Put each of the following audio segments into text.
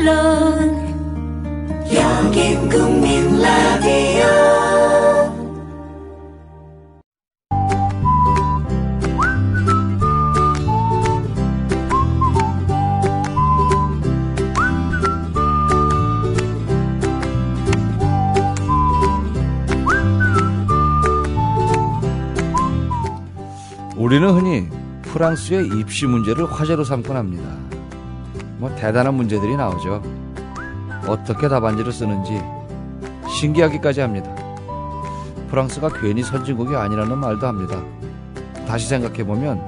언론 여긴 국민 라디오 우리는 흔히 프랑스의 입시 문제를 화제로 삼곤 합니다. 뭐 대단한 문제들이 나오죠. 어떻게 답안지를 쓰는지 신기하기까지 합니다. 프랑스가 괜히 선진국이 아니라는 말도 합니다. 다시 생각해보면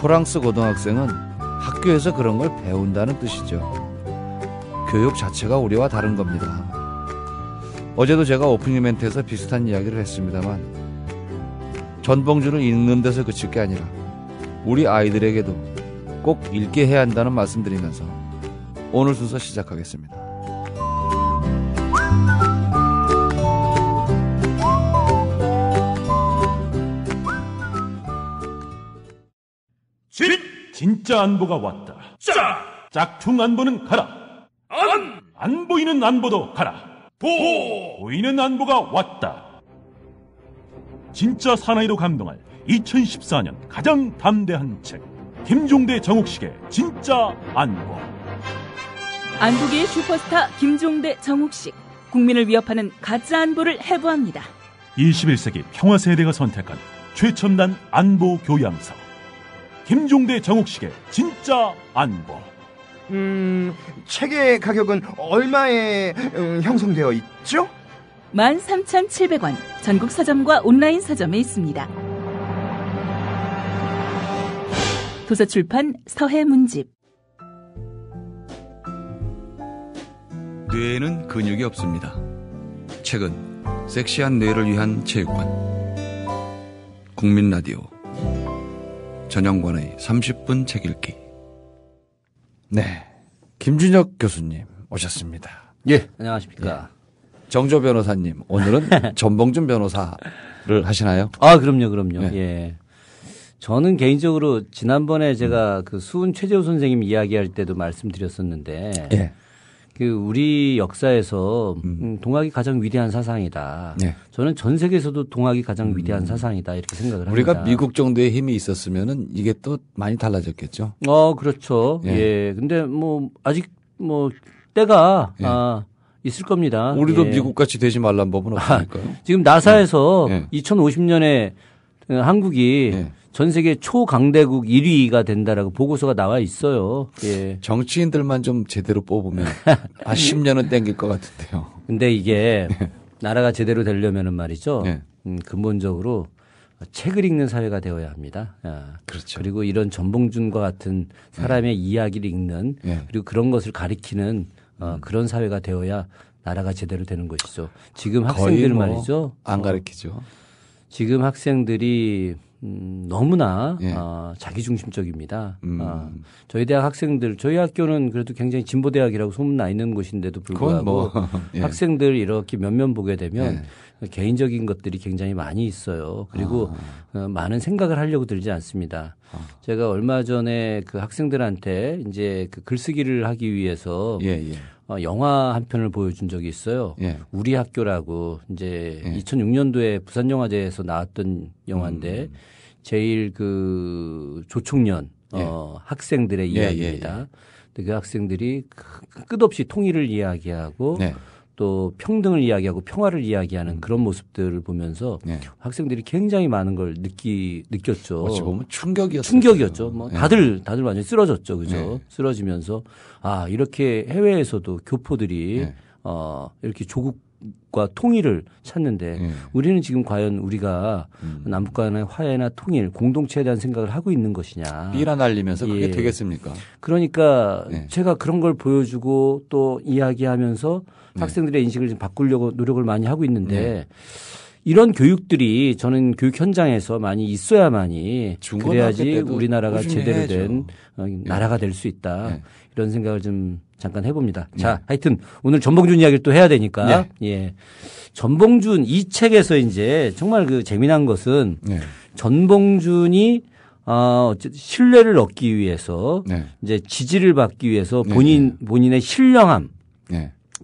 프랑스 고등학생은 학교에서 그런 걸 배운다는 뜻이죠. 교육 자체가 우리와 다른 겁니다. 어제도 제가 오프닝 멘트에서 비슷한 이야기를 했습니다만 전봉주를 읽는 데서 그칠 게 아니라 우리 아이들에게도 꼭 읽게 해야 한다는 말씀드리면서 오늘 순서 시작하겠습니다. 진! 진짜 안보가 왔다. 짜! 짝퉁 안보는 가라. 안! 안 보이는 안보도 가라. 보! 보이는 안보가 왔다. 진짜 사나이로 감동할 2014년 가장 담대한 책. 김종대 정욱식의 진짜 안보. 안보계의 슈퍼스타 김종대 정욱식. 국민을 위협하는 가짜 안보를 해부합니다. 21세기 평화 세대가 선택한 최첨단 안보 교양서. 김종대 정욱식의 진짜 안보. 음, 책의 가격은 얼마에 음, 형성되어 있죠? 13,700원. 전국 서점과 온라인 서점에 있습니다. 도서출판 서해문집 뇌에는 근육이 없습니다. 최근 섹시한 뇌를 위한 체육관 국민 라디오 전영관의 30분 책 읽기 네 김준혁 교수님 오셨습니다. 예 안녕하십니까. 예. 정조 변호사님 오늘은 전봉준 변호사를 하시나요? 아 그럼요 그럼요. 예. 예. 저는 개인적으로 지난번에 제가 그 수은 최재호 선생님 이야기할 때도 말씀드렸었는데 예. 그 우리 역사에서 음, 동학이 가장 위대한 사상이다. 예. 저는 전 세계에서도 동학이 가장 음. 위대한 사상이다 이렇게 생각을 합니다. 우리가 미국 정도의 힘이 있었으면은 이게 또 많이 달라졌겠죠. 어, 그렇죠. 예. 예. 근데 뭐 아직 뭐 때가 예. 아 있을 겁니다. 우리도 예. 미국 같이 되지 말란 법은 없으니까요. 아, 지금 나사에서 2050년에 예. 예. 그 한국이 전 세계 초강대국 1위가 된다라고 보고서가 나와 있어요. 예. 정치인들만 좀 제대로 뽑으면 아 10년은 땡길 것 같은데요. 근데 이게 네. 나라가 제대로 되려면은 말이죠. 예. 음, 근본적으로 책을 읽는 사회가 되어야 합니다. 아, 그렇죠. 그리고 이런 전봉준과 같은 사람의 예. 이야기를 읽는 예. 그리고 그런 것을 가리키는 어, 음. 그런 사회가 되어야 나라가 제대로 되는 것이죠. 지금 학생들 뭐 말이죠. 안 가르치죠. 어, 지금 학생들이 음, 너무나 예. 어, 자기중심적입니다. 음. 어, 저희 대학 학생들, 저희 학교는 그래도 굉장히 진보 대학이라고 소문나 있는 곳인데도 뭐, 불구하고 뭐, 예. 학생들 이렇게 몇면 보게 되면 예. 개인적인 것들이 굉장히 많이 있어요. 그리고 아. 어, 많은 생각을 하려고 들지 않습니다. 아. 제가 얼마 전에 그 학생들한테 이제 그 글쓰기를 하기 위해서 예, 예. 어, 영화 한 편을 보여준 적이 있어요. 예. 우리 학교라고 이제 예. 2006년도에 부산 영화제에서 나왔던 영화인데 음. 제일 그 조총련 어, 예. 어, 학생들의 예, 예, 이야기입니다. 예. 그 학생들이 끝없이 통일을 이야기하고 네. 또 평등을 이야기하고 평화를 이야기하는 음. 그런 모습들을 보면서 네. 학생들이 굉장히 많은 걸 느끼 느꼈죠. 어찌 보면 충격이었죠. 충격이었죠. 뭐 네. 다들 다들 완전히 쓰러졌죠, 그죠? 네. 쓰러지면서 아 이렇게 해외에서도 교포들이 네. 어 이렇게 조국 과 통일을 찾는데 예. 우리는 지금 과연 우리가 음. 남북 간의 화해나 통일 공동체에 대한 생각을 하고 있는 것이냐. 삐라 날리면서 그게 예. 되겠습니까? 그러니까 예. 제가 그런 걸 보여주고 또 이야기하면서 네. 학생들의 인식을 좀 바꾸려고 노력을 많이 하고 있는데 네. 이런 교육들이 저는 교육 현장에서 많이 있어야만이 그래야지 우리나라가 제대로 된 어, 나라가 될 수 있다 네. 이런 생각을 좀 잠깐 해봅니다. 네. 자, 하여튼 오늘 전봉준 이야기를 또 해야 되니까. 네. 예. 전봉준 이 책에서 이제 정말 그 재미난 것은 네. 전봉준이 어, 신뢰를 얻기 위해서 네. 이제 지지를 받기 위해서 네, 본인 네. 본인의 신령함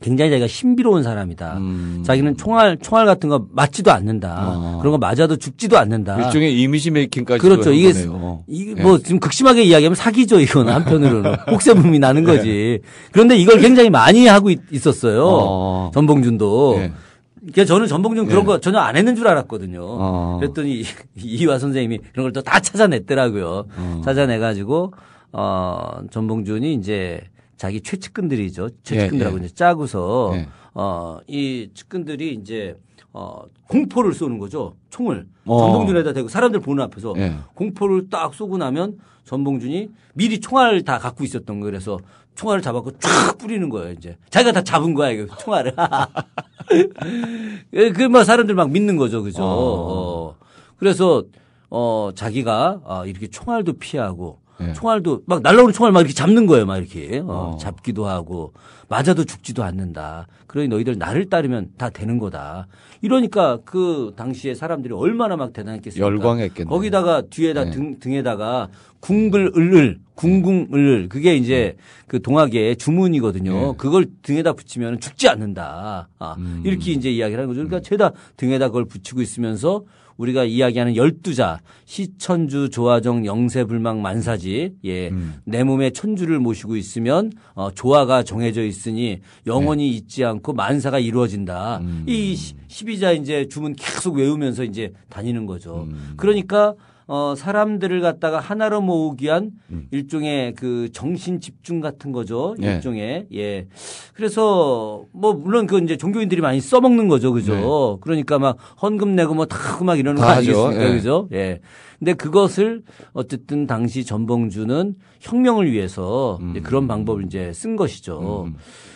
굉장히 자기가 신비로운 사람이다. 음. 자기는 총알 총알 같은 거 맞지도 않는다. 아. 그런 거 맞아도 죽지도 않는다. 일종의 이미지 메이킹까지 그렇죠. 이게 이뭐 예. 네. 지금 극심하게 이야기하면 사기죠 이건 한편으로는 혹새음이 나는 예. 거지. 그런데 이걸 굉장히 많이 하고 있, 었어요 어. 전봉준도. 네. 그러니까 저는 전봉준 그런 네. 거 전혀 안 했는 줄 알았거든요. 어. 그랬더니 이화 선생님이 그런 걸 또 다 찾아냈더라고요. 어. 찾아내 가지고 어 전봉준이 이제 자기 최측근들이죠. 예, 최측근들하고 예, 예. 이제 짜고서 예. 어이 측근들이 이제 어 공포를 쏘는 거죠. 총을 어. 전봉준에다 대고 사람들 보는 앞에서 예. 공포를 딱 쏘고 나면 전봉준이 미리 총알을 다 갖고 있었던 거예요. 그래서 총알을 잡았고 쫙 뿌리는 거예요. 이제 자기가 다 잡은 거야 이거 총알을. 그뭐 사람들 막 믿는 거죠, 그죠. 어. 어. 그래서 어 자기가 아, 이렇게 총알도 피하고 예. 총알도 막 날라오는 총알 막 이렇게 잡는 거예요. 막 이렇게 어, 어. 잡기도 하고 맞아도 죽지도 않는다. 그러니 너희들 나를 따르면 다 되는 거다. 이러니까 그 당시에 사람들이 얼마나 막 대단했겠습니까? 열광했겠네. 거기다가 뒤에다 네. 등 등에다가 궁글을 궁궁을 그게 이제 음. 그 동학의 주문이거든요. 네. 그걸 등에다 붙이면 죽지 않는다. 아, 음. 이렇게 이제 이야기를 하는 거죠. 그러니까 음. 죄다 등에다 그걸 붙이고 있으면서 우리가 이야기하는 열두자 시천주 조화정 영세불망 만사지 예. 음. 내 몸에 천주를 모시고 있으면 어, 조화가 정해져 있으니 영원히 네. 잊지 않고 만사가 이루어진다. 음. 이 십이자 이제 주문 계속 외우면서 이제 다니는 거죠. 음. 그러니까 어, 사람들을 갖다가 하나로 모으기 위한 음. 일종의 그 정신 집중 같은 거죠. 네. 일종의 예. 그래서 뭐 물론 그 이제 종교인들이 많이 써먹는 거죠, 그죠? 예. 그러니까 막 헌금 내고 뭐다막 이러는 거 아니겠습니까, 예. 그죠? 예. 근데 그것을 어쨌든 당시 전봉주는 혁명을 위해서 음. 그런 방법을 이제 쓴 것이죠. 음, 음.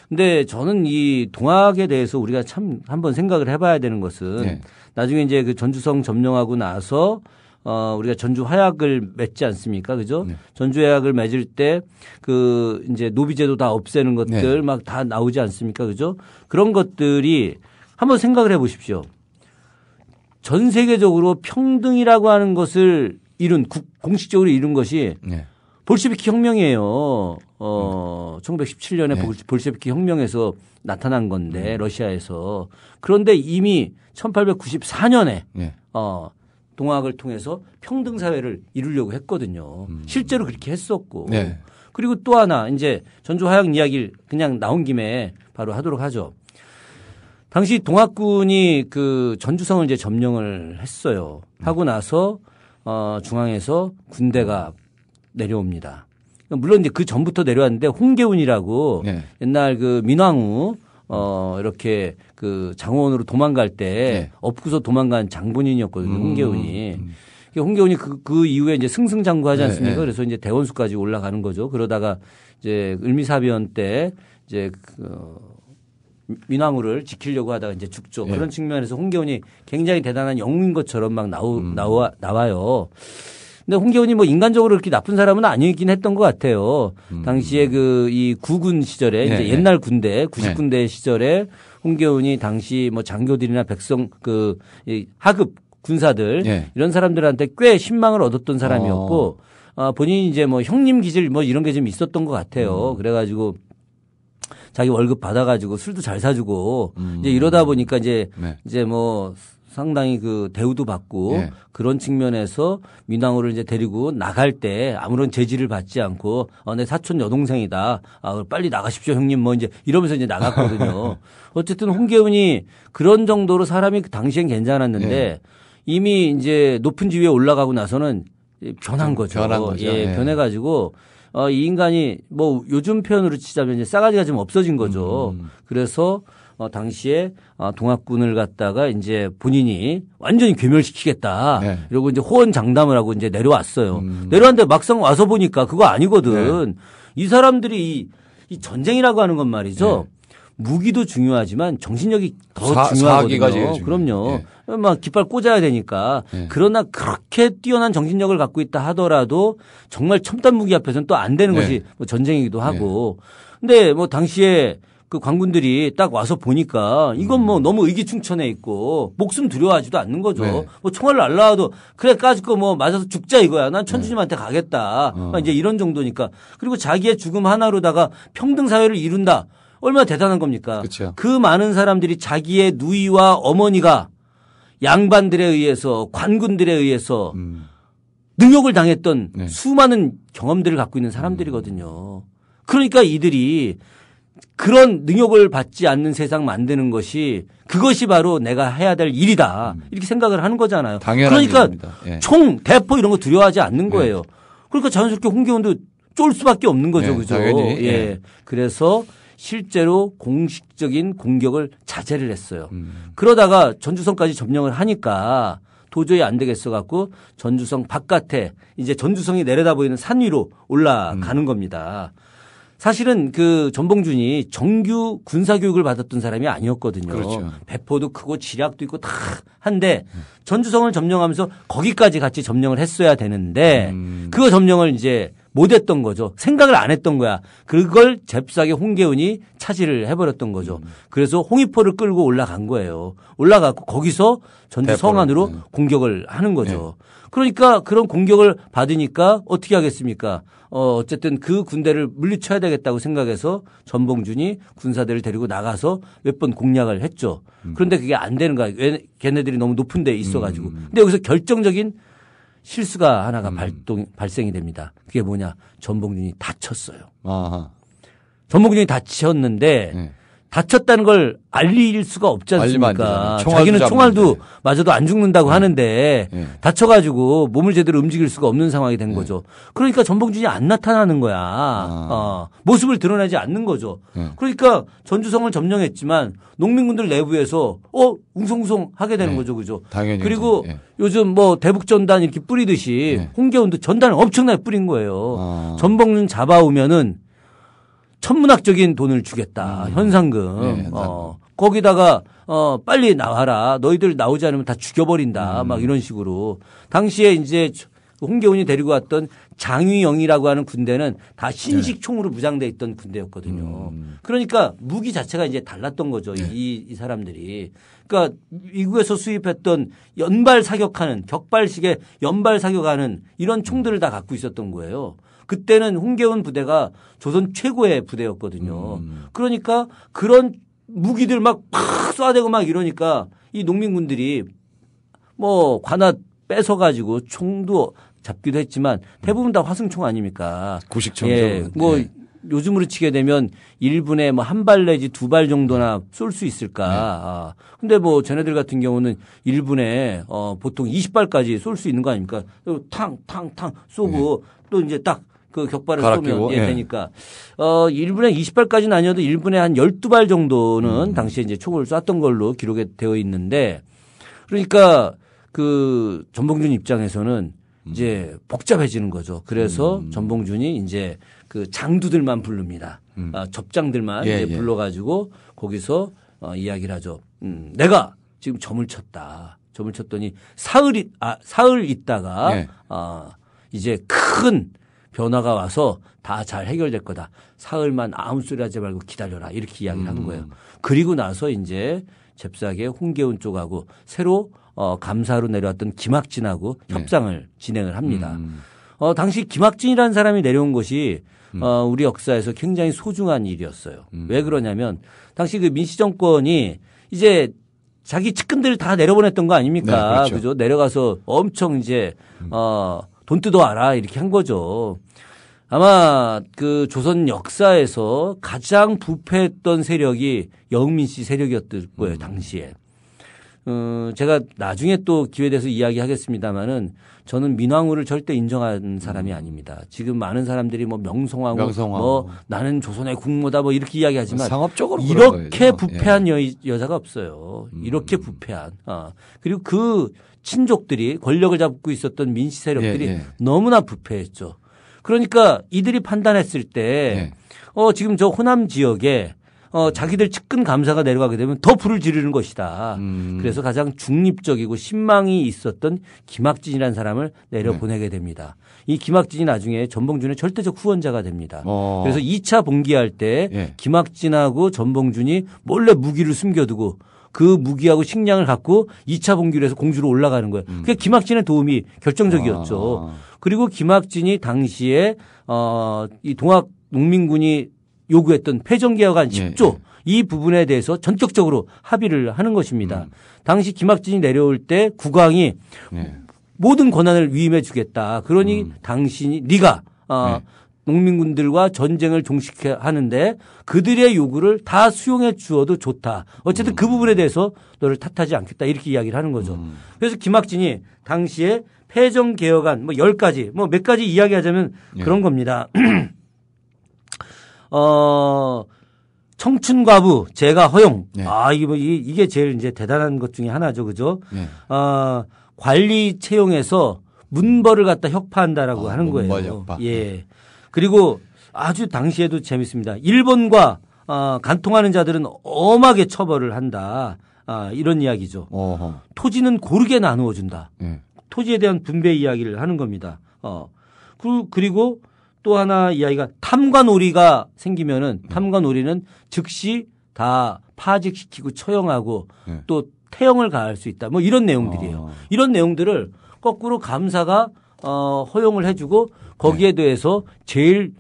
근데 저는 이 동학에 대해서 우리가 참 한번 생각을 해봐야 되는 것은 네. 나중에 이제 그 전주성 점령하고 나서 어, 우리가 전주 화약을 맺지 않습니까? 그죠? 네. 전주 화약을 맺을 때 그 이제 노비제도 다 없애는 것들 네. 막다 나오지 않습니까? 그죠? 그런 것들이 한번 생각을 해 보십시오. 전 세계적으로 평등이라고 하는 것을 이룬 국, 공식적으로 이룬 것이 네. 볼셰비키 혁명이에요. 어, 음. 1917년에 네. 볼셰비키 혁명에서 나타난 건데 음. 러시아에서 그런데 이미 1894년에 네. 어, 동학을 통해서 평등 사회를 이루려고 했거든요. 음. 실제로 그렇게 했었고. 네. 그리고 또 하나 이제 전주 화양 이야기를 그냥 나온 김에 바로 하도록 하죠. 당시 동학군이 그 전주성을 이제 점령을 했어요. 음. 하고 나서 어 중앙에서 군대가 내려옵니다. 물론 이제 그 전부터 내려왔는데 홍계운이라고 네. 옛날 그 민왕후 어 이렇게 그 장원으로 도망갈 때 네. 업고서 도망간 장본인이었거든요. 음. 홍계훈이. 음. 그러니까 홍계훈이 그, 그 이후에 이제 승승장구하지 네, 않습니까? 네, 그래서 이제 대원수까지 올라가는 거죠. 그러다가 이제 을미사변 때 이제 그 어, 민왕후를 지키려고 하다가 이제 죽죠. 네. 그런 측면에서 홍계훈이 굉장히 대단한 영웅인 것처럼 막 나오, 음. 나와 나와요. 근데 홍기원이뭐 인간적으로 그렇게 나쁜 사람은 아니긴 했던 것 같아요. 음. 당시에 그 이 구군 시절에 네. 이제 네. 옛날 군대 90군대 네. 시절에 홍기원이 당시 뭐 장교들이나 백성 그이 하급 군사들 네. 이런 사람들한테 꽤 신망을 얻었던 사람이었고 어. 아, 본인이 이제 뭐 형님 기질 뭐 이런 게 좀 있었던 것 같아요. 음. 그래가지고 자기 월급 받아가지고 술도 잘 사주고 음. 이제 이러다 보니까 이제 네. 이제 뭐 상당히 그 대우도 받고 예. 그런 측면에서 민왕호를 이제 데리고 나갈 때 아무런 제지를 받지 않고 어, 내 사촌 여동생이다. 아, 빨리 나가십시오 형님 뭐 이제 이러면서 이제 나갔거든요. 어쨌든 홍계훈이 그런 정도로 사람이 그 당시엔 괜찮았는데 예. 이미 이제 높은 지위에 올라가고 나서는 변한 거죠. 변한 거죠. 예, 예. 변해가지고 어, 이 인간이 뭐 요즘 표현으로 치자면 이제 싸가지가 좀 없어진 거죠. 음. 그래서 어, 당시에 어, 동학군을 갖다가 이제 본인이 완전히 괴멸시키겠다. 네. 이러고 이제 호언장담을 하고 이제 내려왔어요. 음. 내려왔는데 막상 와서 보니까 그거 아니거든. 네. 이 사람들이 이, 이, 전쟁이라고 하는 건 말이죠. 네. 무기도 중요하지만 정신력이 더 사, 중요하거든요. 그럼요. 예. 막 깃발 꽂아야 되니까. 예. 그러나 그렇게 뛰어난 정신력을 갖고 있다 하더라도 정말 첨단 무기 앞에서는 또 안 되는 예. 것이 뭐 전쟁이기도 하고. 근데 뭐 당시에 그 관군들이 딱 와서 보니까 이건 뭐 음. 너무 의기충천해 있고 목숨 두려워하지도 않는 거죠. 네. 뭐 총알 을 날라와도 그래 까짓거 뭐 맞아서 죽자 이거야. 난 네. 천주님한테 네. 가겠다. 어. 이제 이런 정도니까. 그리고 자기의 죽음 하나로다가 평등 사회를 이룬다. 얼마나 대단한 겁니까? 그쵸. 그 많은 사람들이 자기의 누이와 어머니가 양반들에 의해서 관군들에 의해서 음. 능욕을 당했던 네. 수많은 경험들을 갖고 있는 사람들이거든요. 음. 그러니까 이들이 그런 능욕을 받지 않는 세상 만드는 것이 그것이 바로 내가 해야 될 일이다. 음. 이렇게 생각을 하는 거잖아요. 당연한 그러니까 예. 총 대포 이런 거 두려워하지 않는 네. 거예요. 예. 그러니까 자연스럽게 홍기훈도 쫄 수밖에 없는 거죠. 예, 그죠? 당연히. 예. 예. 그래서 실제로 공식적인 공격을 자제를 했어요. 음. 그러다가 전주성까지 점령을 하니까 도저히 안 되겠어 갖고 전주성 바깥에 이제 전주성이 내려다 보이는 산 위로 올라가는 음. 겁니다. 사실은 그 전봉준이 정규 군사 교육을 받았던 사람이 아니었거든요. 그렇죠. 배포도 크고 지략도 있고 다 한데 전주성을 점령하면서 거기까지 같이 점령을 했어야 되는데 음. 그거 점령을 이제 못했던 거죠. 생각을 안 했던 거야. 그걸 잽싸게 홍계훈이 차지를 해버렸던 거죠. 음. 그래서 홍익포를 끌고 올라간 거예요. 올라가고 거기서 전주 성안으로 음. 공격을 하는 거죠. 네. 그러니까 그런 공격을 받으니까 어떻게 하겠습니까? 어, 어쨌든 그 군대를 물리쳐야 되겠다고 생각해서 전봉준이 군사대를 데리고 나가서 몇 번 공략을 했죠. 음. 그런데 그게 안 되는 거야. 왜 걔네들이 너무 높은 데 있어 가지고. 음. 근데 여기서 결정적인 실수가 하나가 음. 발동 발생이 됩니다. 그게 뭐냐? 전봉준이 다쳤어요. 아하. 전봉준이 다쳤는데 네. 다쳤다는 걸 알릴 수가 없지 않습니까? 총알도 자기는 총알도 맞아도 안 죽는다고 네. 하는데 네. 다쳐가지고 몸을 제대로 움직일 수가 없는 상황이 된 네. 거죠. 그러니까 전봉준이 안 나타나는 거야. 아. 어, 모습을 드러내지 않는 거죠. 네. 그러니까 전주성을 점령했지만 농민군들 내부에서 어 웅성웅성 하게 되는 네. 거죠, 그죠? 당연히 그리고 예. 요즘 뭐 대북 전단 이렇게 뿌리듯이 네. 홍계원도 전단을 엄청나게 뿌린 거예요. 아. 전봉준 잡아오면은 천문학적인 돈을 주겠다. 음. 현상금. 네, 네 어. 거기다가 어 빨리 나와라. 너희들 나오지 않으면 다 죽여버린다. 음. 막 이런 식으로 당시에 이제 홍계훈이 데리고 왔던 장위영이라고 하는 군대는 다 신식총으로 네. 무장돼 있던 군대였거든요. 음. 그러니까 무기 자체가 이제 달랐던 거죠. 네. 이, 이 사람들이. 그러니까 미국에서 수입했던 연발 사격하는 격발식의 연발 사격하는 이런 총들을 다 갖고 있었던 거예요. 그때는 홍계원 부대가 조선 최고의 부대였거든요. 음. 그러니까 그런 무기들 막 팍 쏴대고 막 이러니까 이 농민군들이 뭐 관아 뺏어가지고 총도 잡기도 했지만 대부분 다 화승총 아닙니까? 구식총. 예. 뭐 네. 요즘으로 치게 되면 1분에 뭐 한 발 내지 두 발 정도나 음. 쏠수 있을까. 네. 아, 근데 뭐 쟤네들 같은 경우는 1분에 어, 보통 20발까지 쏠 수 있는 거 아닙니까? 탕, 탕, 탕 쏘고 네. 또 이제 딱그 격발을 쏘면 예, 예, 되니까 어 1분에 20발까지는 아니어도 1분에 한 12발 정도는 음. 당시에 이제 총을 쐈던 걸로 기록이 되어 있는데 그러니까 그 전봉준 입장에서는 음. 이제 복잡해지는 거죠. 그래서 음. 전봉준이 이제 그 장두들만 부릅니다. 음. 아, 접장들만 예, 이제 예. 불러가지고 거기서 어, 이야기를 하죠. 음, 내가 지금 점을 쳤다. 점을 쳤더니 사흘이 아 사흘 있다가 예. 아 이제 큰 변화가 와서 다 잘 해결될 거다. 사흘만 아무 소리 하지 말고 기다려라. 이렇게 이야기를 한 음. 거예요. 그리고 나서 이제 잽싸게 홍계훈 쪽하고 새로 어, 감사로 내려왔던 김학진하고 네. 협상을 진행을 합니다. 음. 어, 당시 김학진이라는 사람이 내려온 것이 음. 어, 우리 역사에서 굉장히 소중한 일이었어요. 음. 왜 그러냐면 당시 그 민시정권이 이제 자기 측근들을 다 내려보냈던 거 아닙니까? 네, 그렇죠. 그죠? 내려가서 엄청 이제 음. 어, 본뜯도 알아 이렇게 한 거죠. 아마 그 조선 역사에서 가장 부패했던 세력이 여흥민 씨 세력이었을 거예요, 음. 당시에. 어, 제가 나중에 또 기회에 대해서 이야기하겠습니다만은 저는 민왕후를 절대 인정한 사람이 아닙니다. 지금 많은 사람들이 뭐명성왕후 명성황후, 뭐 나는 조선의 국모다 뭐 이렇게 이야기하지만 상업적으로 이렇게 예. 부패한 예. 여, 여자가 없어요. 음. 이렇게 부패한. 어. 그리고 그 친족들이 권력을 잡고 있었던 민씨 세력들이 예, 예. 너무나 부패했죠. 그러니까 이들이 판단했을 때 예. 어, 지금 저 호남 지역에 어, 자기들 측근 감사가 내려가게 되면 더 불을 지르는 것이다. 음. 그래서 가장 중립적이고 신망이 있었던 김학진이라는 사람을 내려보내게 네. 됩니다. 이 김학진이 나중에 전봉준의 절대적 후원자가 됩니다. 어. 그래서 2차 봉기할 때 예. 김학진하고 전봉준이 몰래 무기를 숨겨두고 그 무기하고 식량을 갖고 2차 봉기를 해서 공주로 올라가는 거예요. 음. 그게 김학진의 도움이 결정적이었죠. 아. 그리고 김학진이 당시에 어, 이 동학 농민군이 요구했던 폐전개혁 안 10조 예, 예. 이 부분에 대해서 전격적으로 합의를 하는 것입니다. 음. 당시 김학진이 내려올 때 국왕이 예. 모든 권한을 위임해 주겠다. 그러니 음. 당신이 네가 어, 네. 농민군들과 전쟁을 종식해 하는데 그들의 요구를 다 수용해 주어도 좋다. 어쨌든 그 음. 그 부분에 대해서 너를 탓하지 않겠다. 이렇게 이야기를 하는 거죠. 음. 그래서 김학진이 당시에 폐정 개혁안 뭐 10가지 뭐 몇 가지 이야기하자면 네. 그런 겁니다. 어 청춘과부 제가 허용. 네. 아 이거 뭐, 이게 제일 이제 대단한 것 중에 하나죠, 그죠? 네. 어 관리 채용에서 문벌을 갖다 혁파한다라고 아, 하는 뭐 거예요. 혁파. 예. 네. 그리고 아주 당시에도 재밌습니다. 일본과 어, 간통하는 자들은 엄하게 처벌을 한다. 아, 이런 이야기죠. 어허. 토지는 고르게 나누어 준다. 네. 토지에 대한 분배 이야기를 하는 겁니다. 어. 그, 그리고 또 하나 이야기가 탐관오리가 생기면은 탐관오리는 즉시 다 파직시키고 처형하고 네. 또 태형을 가할 수 있다. 뭐 이런 내용들이에요. 아. 이런 내용들을 거꾸로 감사가 어, 허용을 해주고 거기에 네. 대해서 제일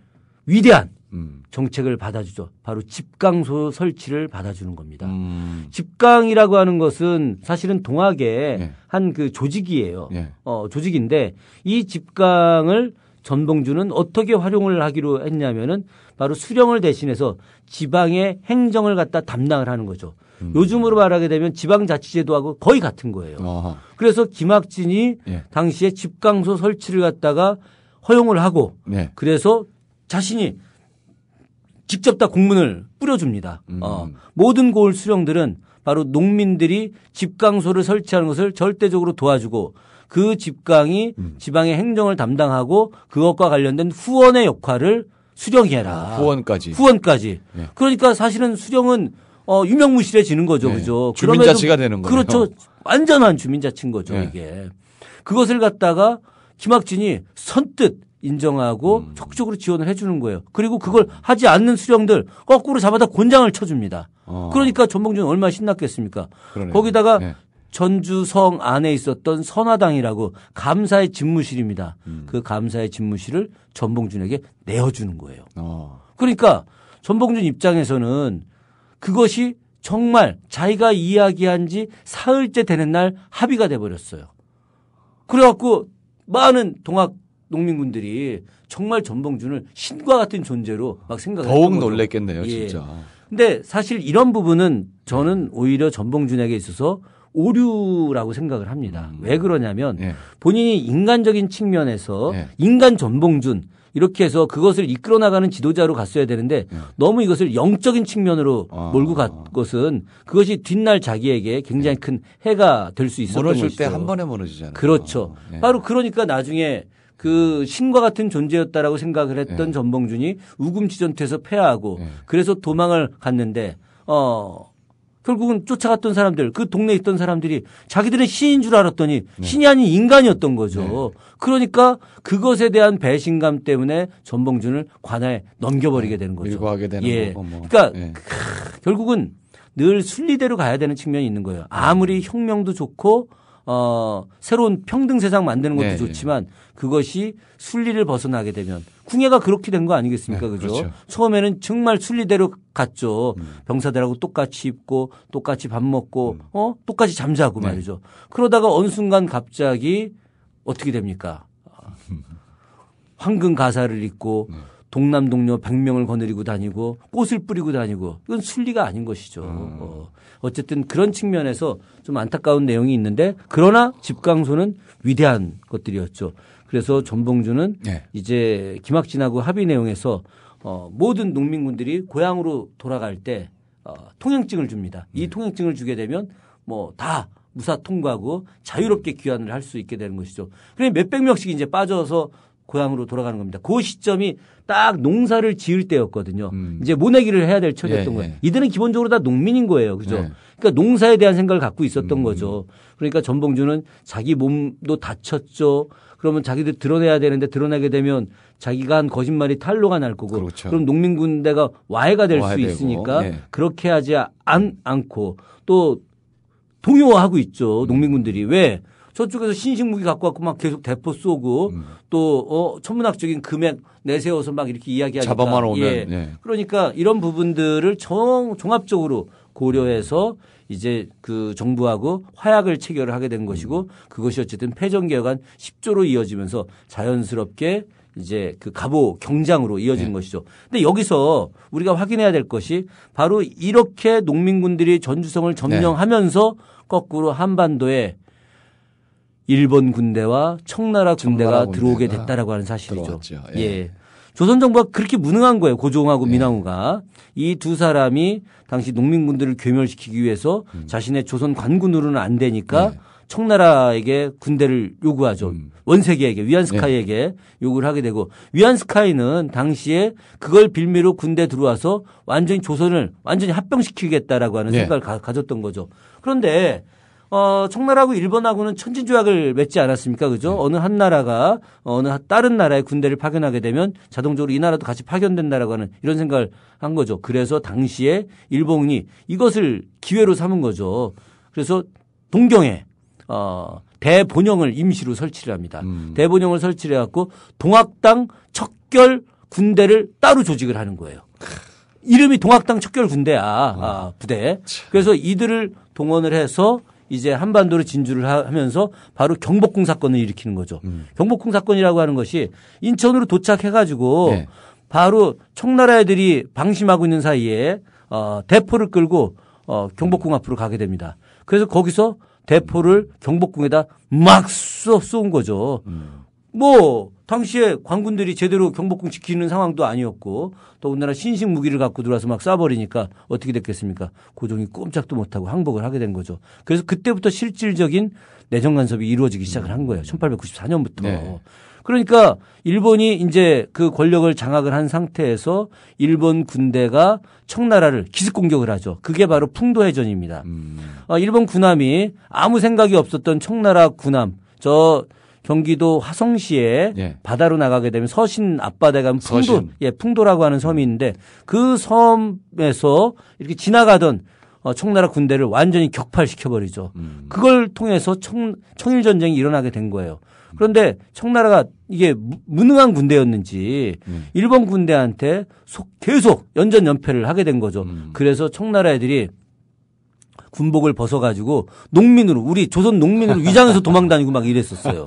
위대한 음. 정책을 받아주죠. 바로 집강소 설치를 받아주는 겁니다. 음. 집강이라고 하는 것은 사실은 동학의 예. 네. 한그 조직이에요. 예. 어, 조직인데 이 집강을 전봉준은 어떻게 활용을 하기로 했냐면은 바로 수령을 대신해서 지방의 행정을 갖다 담당을 하는 거죠. 음. 요즘으로 말하게 되면 지방자치제도하고 거의 같은 거예요. 어허. 그래서 김학진이 예. 당시에 집강소 설치를 갖다가 허용을 하고 예. 그래서 자신이 직접 다 공문을 뿌려줍니다. 음. 어, 모든 고을 수령들은 바로 농민들이 집강소를 설치하는 것을 절대적으로 도와주고 그 집강이 음. 지방의 행정을 담당하고 그것과 관련된 후원의 역할을 수령해라. 후원까지. 후원까지. 네. 그러니까 사실은 수령은 어, 유명무실해지는 거죠. 네. 그죠. 주민자치가 되는 거죠. 그렇죠. 완전한 주민자치인 거죠. 네. 이게. 그것을 갖다가 김학진이 선뜻 인정하고 음. 적극적으로 지원을 해주는 거예요. 그리고 그걸 하지 않는 수령들 거꾸로 잡아다 권장을 쳐줍니다. 어. 그러니까 전봉준 얼마나 신났겠습니까. 그러네요. 거기다가 네. 전주성 안에 있었던 선화당이라고 감사의 집무실입니다. 음. 그 감사의 집무실을 전봉준에게 내어주는 거예요. 어. 그러니까 전봉준 입장에서는 그것이 정말 자기가 이야기한 지 사흘째 되는 날 합의가 돼버렸어요. 그래갖고 많은 동학 농민군들이 정말 전봉준을 신과 같은 존재로 막 생각했던 더욱 놀랬겠네요, 예. 진짜. 근데 사실 이런 부분은 저는 오히려 전봉준에게 있어서 오류라고 생각을 합니다. 음. 왜 그러냐면 예. 본인이 인간적인 측면에서 예. 인간 전봉준 이렇게 해서 그것을 이끌어 나가는 지도자로 갔어야 되는데 예. 너무 이것을 영적인 측면으로 아. 몰고 간 것은 그것이 뒷날 자기에게 굉장히 예. 큰 해가 될 수 있었던 것이죠. 무너질 때 한 번에 무너지잖아요. 그렇죠. 예. 바로 그러니까 나중에 그 신과 같은 존재였다라고 생각을 했던 예. 전봉준이 우금지전투에서 패하고 그래서 도망을 갔는데 어 결국은 쫓아갔던 사람들 그 동네에 있던 사람들이 자기들은 신인 줄 알았더니 네. 신이 아닌 인간이었던 거죠. 네. 그러니까 그것에 대한 배신감 때문에 전봉준을 관아에 넘겨버리게 되는 네. 거죠. 밀고하게 되는 예. 거고 뭐. 그러니까 예. 결국은 늘 순리대로 가야 되는 측면이 있는 거예요. 아무리 혁명도 좋고 어, 새로운 평등 세상 만드는 것도 네, 네, 좋지만 그것이 순리를 벗어나게 되면 궁예가 그렇게 된 거 아니겠습니까? 네, 그죠? 그렇죠. 처음에는 정말 순리대로 갔죠. 음. 병사들하고 똑같이 입고 똑같이 밥 먹고 음. 어? 똑같이 잠자고 네. 말이죠. 그러다가 어느 순간 갑자기 어떻게 됩니까? 황금 가사를 입고 네. 동남동녀 100명을 거느리고 다니고 꽃을 뿌리고 다니고 이건 순리가 아닌 것이죠. 음. 어. 어쨌든 그런 측면에서 좀 안타까운 내용이 있는데 그러나 집강소는 위대한 것들이었죠. 그래서 전봉주는 네. 이제 김학진하고 합의 내용에서 어, 모든 농민군들이 고향으로 돌아갈 때 어, 통행증을 줍니다. 이 네. 통행증을 주게 되면 뭐 다 무사 통과하고 자유롭게 귀환을 할 수 있게 되는 것이죠. 그래 몇백 명씩 이제 빠져서 고향으로 돌아가는 겁니다. 그 시점이 딱 농사를 지을 때였거든요. 음. 이제 모내기를 해야 될처지였던 예, 거예요. 예. 이들은 기본적으로 다 농민인 거예요. 그죠? 예. 그러니까 농사에 대한 생각을 갖고 있었던 음. 거죠. 그러니까 전봉주는 자기 몸도 다쳤죠. 그러면 자기들 드러내야 되는데 드러내게 되면 자기가 한 거짓말이 탄로가날 거고 그렇죠. 그럼 농민군대가 와해가 될 수 있으니까 예. 그렇게 하지 않, 않고 또동요하고 있죠. 음. 농민군들이. 왜? 저쪽에서 신식무기 갖고 왔고 막 계속 대포 쏘고 음. 또 어, 천문학적인 금액 내세워서 막 이렇게 이야기하니까 잡아만 오면 예. 예. 그러니까 이런 부분들을 정, 종합적으로 고려해서 이제 그 정부하고 화약을 체결을 하게 된 것이고 음. 그것이 어쨌든 패전개혁안 10조로 이어지면서 자연스럽게 이제 그 갑오 경장으로 이어진 네. 것이죠. 근데 여기서 우리가 확인해야 될 것이 바로 이렇게 농민군들이 전주성을 점령하면서 네. 거꾸로 한반도에 일본 군대와 청나라 군대가 청나라 들어오게 됐다라고 하는 사실이죠. 예. 예. 조선 정부가 그렇게 무능한 거예요. 고종하고 예. 민왕후가 이 두 사람이 당시 농민군들을 괴멸시키기 위해서 음. 자신의 조선 관군으로는 안 되니까 예. 청나라에게 군대를 요구하죠. 음. 원세계에게 위안스카이에게 예. 요구를 하게 되고 위안스카이는 당시에 그걸 빌미로 군대 들어와서 완전히 조선을 완전히 합병시키겠다라고 하는 예. 생각을 가, 가졌던 거죠. 그런데 어, 청나라하고 일본하고는 천진조약을 맺지 않았습니까? 그죠? 네. 어느 한 나라가 어, 어느 다른 나라의 군대를 파견하게 되면 자동적으로 이 나라도 같이 파견된다라고 하는 이런 생각을 한 거죠. 그래서 당시에 일본이 이것을 기회로 삼은 거죠. 그래서 동경에 어, 대본영을 임시로 설치를 합니다. 음. 대본영을 설치를 해갖고 동학당 척결 군대를 따로 조직을 하는 거예요. 이름이 동학당 척결 군대야 음. 아, 부대. 그래서 이들을 동원을 해서 이제 한반도로 진주를 하면서 바로 경복궁 사건을 일으키는 거죠. 음. 경복궁 사건이라고 하는 것이 인천으로 도착해 가지고 네. 바로 청나라 애들이 방심하고 있는 사이에 어, 대포를 끌고 어, 경복궁 앞으로 가게 됩니다. 그래서 거기서 대포를 경복궁에다 막 쏘, 쏜 거죠. 음. 뭐 당시에 관군들이 제대로 경복궁 지키는 상황도 아니었고 또우리나라 신식 무기를 갖고 들어와서 막 쏴버리니까 어떻게 됐겠습니까? 고종이 꼼짝도 못하고 항복을 하게 된 거죠. 그래서 그때부터 실질적인 내정 간섭이 이루어지기 시작을 한 거예요. 1894년부터. 네. 그러니까 일본이 이제 그 권력을 장악을 한 상태에서 일본 군대가 청나라를 기습 공격을 하죠. 그게 바로 풍도해전입니다. 음. 어, 일본 군함이 아무 생각이 없었던 청나라 군함 저 경기도 화성시에 예. 바다로 나가게 되면 서신 앞바다에 가면 풍도 서신. 예 풍도라고 하는 섬이 있는데 그 섬에서 이렇게 지나가던 어, 청나라 군대를 완전히 격파시켜 버리죠. 음. 그걸 통해서 청, 청일 전쟁이 일어나게 된 거예요. 그런데 청나라가 이게 무능한 군대였는지 음. 일본 군대한테 속, 계속 연전연패를 하게 된 거죠. 음. 그래서 청나라 애들이 군복을 벗어가지고 농민으로 우리 조선 농민으로 위장해서 도망다니고 막 이랬었어요.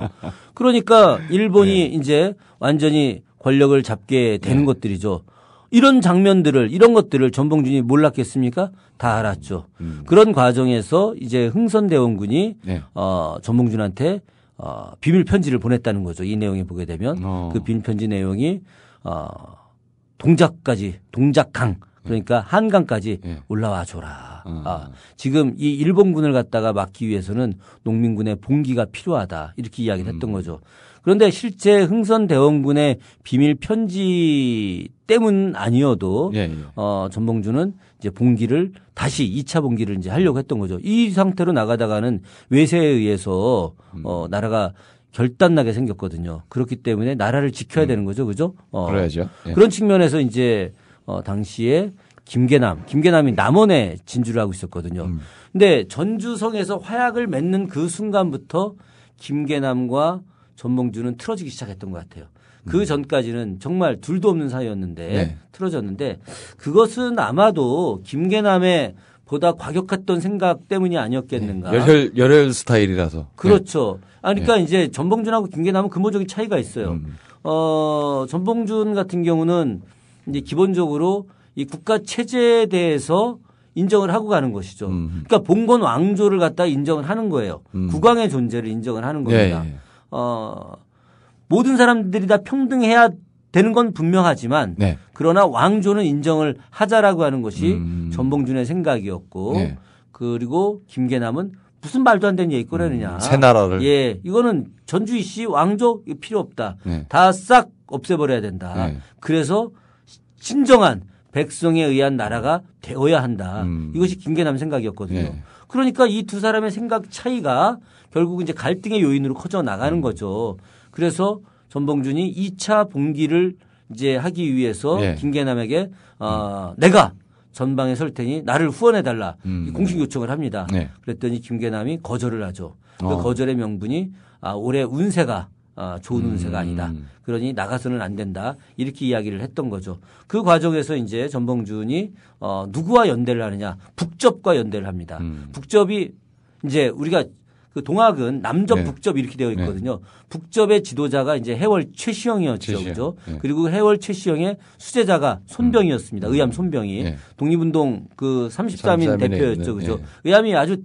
그러니까 일본이 네. 이제 완전히 권력을 잡게 되는 네. 것들이죠. 이런 장면들을 이런 것들을 전봉준이 몰랐겠습니까? 다 알았죠. 음. 그런 과정에서 이제 흥선대원군이 네. 어, 전봉준한테 어, 비밀 편지를 보냈다는 거죠. 이내용이 보게 되면 어. 그 비밀 편지 내용이 어, 동작까지 동작강 그러니까 한강까지 예. 올라와 줘라. 아. 아. 지금 이 일본군을 갖다가 막기 위해서는 농민군의 봉기가 필요하다. 이렇게 이야기를 음. 했던 거죠. 그런데 실제 흥선 대원군의 비밀 편지 때문 아니어도 예, 예. 어 전봉준은 이제 봉기를 다시 2차 봉기를 이제 하려고 했던 거죠. 이 상태로 나가다가는 외세에 의해서 음. 어 나라가 결단나게 생겼거든요. 그렇기 때문에 나라를 지켜야 음. 되는 거죠. 그죠? 어. 그래야죠. 예. 그런 측면에서 이제 어, 당시에 김계남, 김계남이 남원에 진주를 하고 있었거든요. 음. 근데 전주성에서 화약을 맺는 그 순간부터 김계남과 전봉주는 틀어지기 시작했던 것 같아요. 그 음. 전까지는 정말 둘도 없는 사이였는데 네. 틀어졌는데 그것은 아마도 김계남의 보다 과격했던 생각 때문이 아니었겠는가. 네. 열혈, 열혈 스타일이라서. 그렇죠. 네. 아, 그러니까 네. 이제 전봉준하고 김계남은 근본적인 차이가 있어요. 음. 어, 전봉준 같은 경우는 이제 기본적으로 이 국가 체제에 대해서 인정을 하고 가는 것이죠. 음. 그러니까 봉건 왕조를 갖다 인정을 하는 거예요. 음. 국왕의 존재를 인정을 하는 겁니다. 네. 어, 모든 사람들이 다 평등해야 되는 건 분명하지만 네. 그러나 왕조는 인정을 하자라고 하는 것이 음. 음. 전봉준의 생각이었고 네. 그리고 김계남은 무슨 말도 안 되는 얘기 꺼내느냐. 음, 새 나라를. 예. 이거는 전주희 씨 왕조 필요 없다. 네. 다싹 없애버려야 된다. 네. 그래서 진정한 백성에 의한 나라가 되어야 한다. 음. 이것이 김계남 생각이었거든요. 네. 그러니까 이 두 사람의 생각 차이가 결국 이제 갈등의 요인으로 커져 나가는 음. 거죠. 그래서 전봉준이 2차 봉기를 이제 하기 위해서 네. 김계남에게 어, 음. 내가 전방에 설 테니 나를 후원해 달라 음. 공식 요청을 합니다. 네. 그랬더니 김계남이 거절을 하죠. 그 어. 거절의 명분이 아, 올해 운세가 아, 좋은 음. 운세가 아니다. 그러니 나가서는 안 된다. 이렇게 이야기를 했던 거죠. 그 과정에서 이제 전봉준이 어, 누구와 연대를 하느냐. 북접과 연대를 합니다. 음. 북접이 이제 우리가 그 동학은 남접 네. 북접 이렇게 되어 있거든요. 네. 북접의 지도자가 이제 해월 최시영이었죠. 최시영. 그죠? 네. 그리고 해월 최시영의 수제자가 손병이었습니다. 음. 의암 손병이. 네. 독립운동 그 33인, 대표였죠. 네. 그죠? 네. 의암이 아주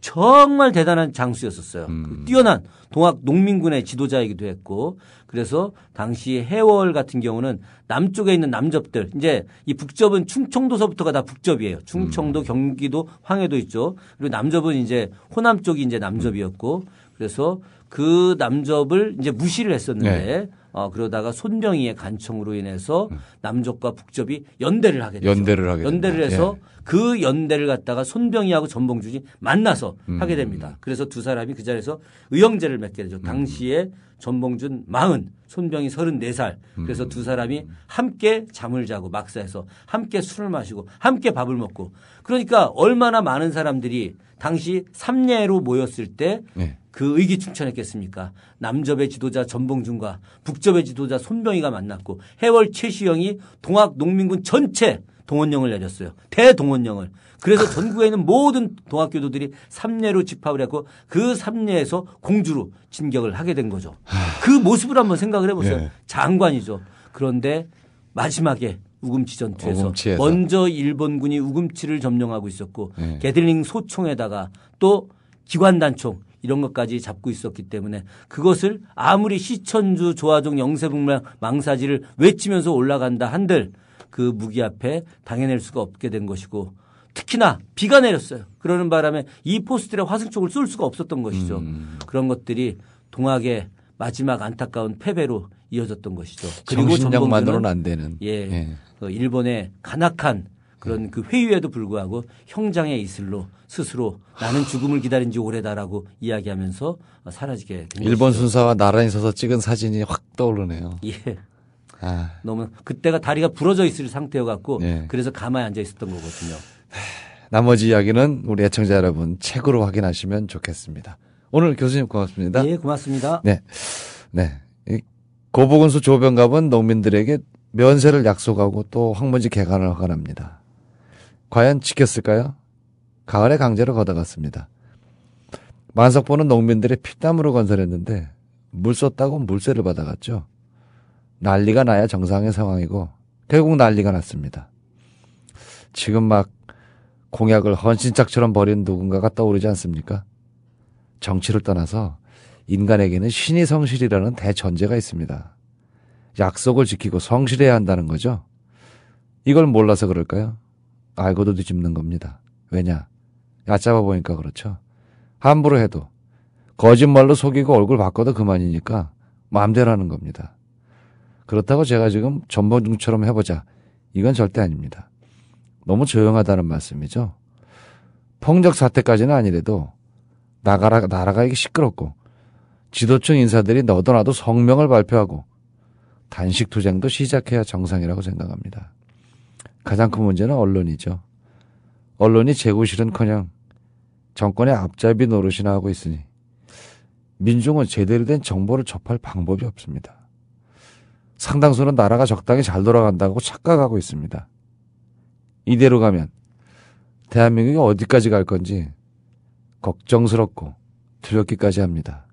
정말 대단한 장수였었어요. 음. 그 뛰어난 동학 농민군의 지도자이기도 했고 그래서 당시 해월 같은 경우는 남쪽에 있는 남접들 이제 이 북접은 충청도서부터가 다 북접이에요. 충청도, 음. 경기도, 황해도 있죠. 그리고 남접은 이제 호남 쪽이 이제 남접이었고 그래서 그 남접을 이제 무시를 했었는데 네. 어, 그러다가 손병희의 간청으로 인해서 음. 남접과 북접이 연대를 하게 되죠. 연대를 하게 연대를 해서 네. 그 연대를 갖다가 손병희하고 전봉준이 만나서 음. 하게 됩니다. 그래서 두 사람이 그 자리에서 의형제를 맺게 되죠. 음. 당시에 전봉준 마흔, 손병희 서른네 살. 그래서 음. 두 사람이 함께 잠을 자고 막사에서 함께 술을 마시고 함께 밥을 먹고 그러니까 얼마나 많은 사람들이 당시 삼례로 모였을 때그 네. 의기충천했겠습니까? 남접의 지도자 전봉준과 북접의 지도자 손병희가 만났고 해월 최시영이 동학 농민군 전체 동원령을 내렸어요. 대동원령을. 그래서 전국에 있는 모든 동학교도들이 삼례로 집합을 했고 그 삼례에서 공주로 진격을 하게 된 거죠. 그 모습을 한번 생각을 해보세요. 예. 장관이죠. 그런데 마지막에 우금치 전투에서 우금치에서. 먼저 일본군이 우금치를 점령하고 있었고 네. 게들링 소총에다가 또 기관단총 이런 것까지 잡고 있었기 때문에 그것을 아무리 시천주 조화종 영세북랑 망사지를 외치면서 올라간다 한들 그 무기 앞에 당해낼 수가 없게 된 것이고 특히나 비가 내렸어요. 그러는 바람에 이 포스들의 화승촉을 쏠 수가 없었던 것이죠. 음. 그런 것들이 동학의 마지막 안타까운 패배로 이어졌던 것이죠. 그리고 정신력만으로는 안 되는. 예, 예. 어, 일본의 간악한 그런 예. 그 회유에도 불구하고 형장의 이슬로 스스로 나는 죽음을 기다린 지 오래다라고 이야기하면서 사라지게 됩니다. 일본 순사와 나란히 서서 찍은 사진이 확 떠오르네요. 예. 아. 너무 그때가 다리가 부러져 있을 상태여갖고 네. 그래서 가만히 앉아 있었던 거거든요. 나머지 이야기는 우리 애청자 여러분 책으로 확인하시면 좋겠습니다. 오늘 교수님 고맙습니다. 예, 고맙습니다. 네. 네. 고보건소 조병갑은 농민들에게 면세를 약속하고 또 황문지 개간을 허가합니다. 과연 지켰을까요? 가을에 강제로 걷어갔습니다. 만석보는 농민들의 피땀으로 건설했는데 물 썼다고 물세를 받아갔죠. 난리가 나야 정상의 상황이고 결국 난리가 났습니다. 지금 막 공약을 헌신짝처럼 버린 누군가가 떠오르지 않습니까? 정치를 떠나서 인간에게는 신이 성실이라는 대전제가 있습니다. 약속을 지키고 성실해야 한다는 거죠. 이걸 몰라서 그럴까요? 알고도 뒤집는 겁니다. 왜냐? 얕잡아 보니까 그렇죠. 함부로 해도 거짓말로 속이고 얼굴 바꿔도 그만이니까 마음대로 하는 겁니다. 그렇다고 제가 지금 전범중처럼 해보자. 이건 절대 아닙니다. 너무 조용하다는 말씀이죠. 폭력 사태까지는 아니래도 나가라, 나라가 이게 시끄럽고 지도층 인사들이 너도 나도 성명을 발표하고 단식 투쟁도 시작해야 정상이라고 생각합니다. 가장 큰 문제는 언론이죠. 언론이 재고실은커녕 정권의 앞잡이 노릇이나 하고 있으니 민중은 제대로 된 정보를 접할 방법이 없습니다. 상당수는 나라가 적당히 잘 돌아간다고 착각하고 있습니다. 이대로 가면 대한민국이 어디까지 갈 건지 걱정스럽고 두렵기까지 합니다.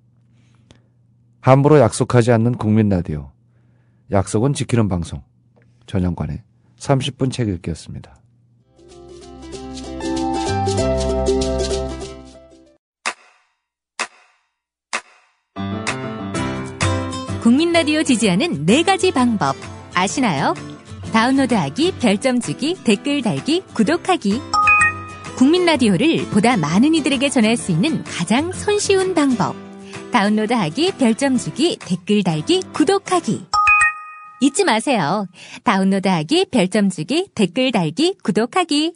함부로 약속하지 않는 국민 라디오. 약속은 지키는 방송. 전영관의 30분 책 읽기였습니다. 라디오 지지하는 네 가지 방법 아시나요? 다운로드하기, 별점 주기, 댓글 달기, 구독하기. 국민 라디오를 보다 많은 이들에게 전할 수 있는 가장 손쉬운 방법. 다운로드하기, 별점 주기, 댓글 달기, 구독하기. 잊지 마세요. 다운로드하기, 별점 주기, 댓글 달기, 구독하기.